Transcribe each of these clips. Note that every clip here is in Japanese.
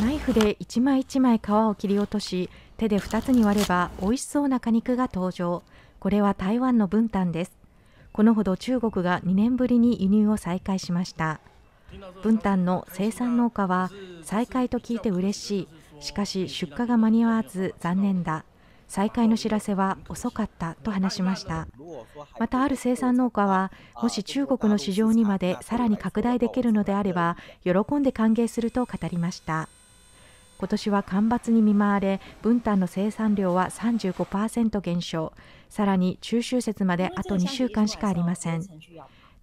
ナイフで一枚一枚皮を切り落とし手で2つに割れば美味しそうな果肉が登場これは台湾の分担ですこのほど中国が2年ぶりに輸入を再開しました分担の生産農家は再開と聞いて嬉しいしかし出荷が間に合わず残念だ再開の知らせは遅かったと話しましたまたある生産農家はもし中国の市場にまでさらに拡大できるのであれば喜んで歓迎すると語りました今年は干ばつに見舞われ分担の生産量は35%減少さらに中秋節まであと2週間しかありません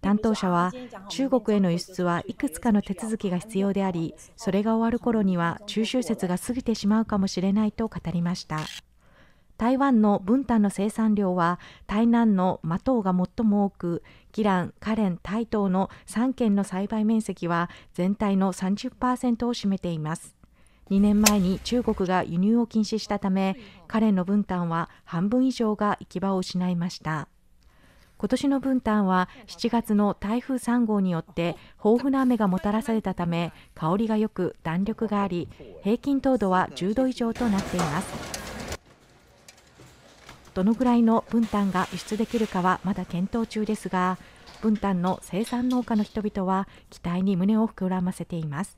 担当者は中国への輸出はいくつかの手続きが必要でありそれが終わる頃には中秋節が過ぎてしまうかもしれないと語りました台湾の分担の生産量は台南のマトウが最も多くラン、カレン、台東の3県の栽培面積は全体の30%を占めています2年前に中国が輸入を禁止したため彼の分担は半分以上が行き場を失いました今年の分担は7月の台風3号によって豊富な雨がもたらされたため香りがよく弾力があり平均糖度は10度以上となっていますどのぐらいの分担が輸出できるかはまだ検討中ですが分担の生産農家の人々は期待に胸を膨らませています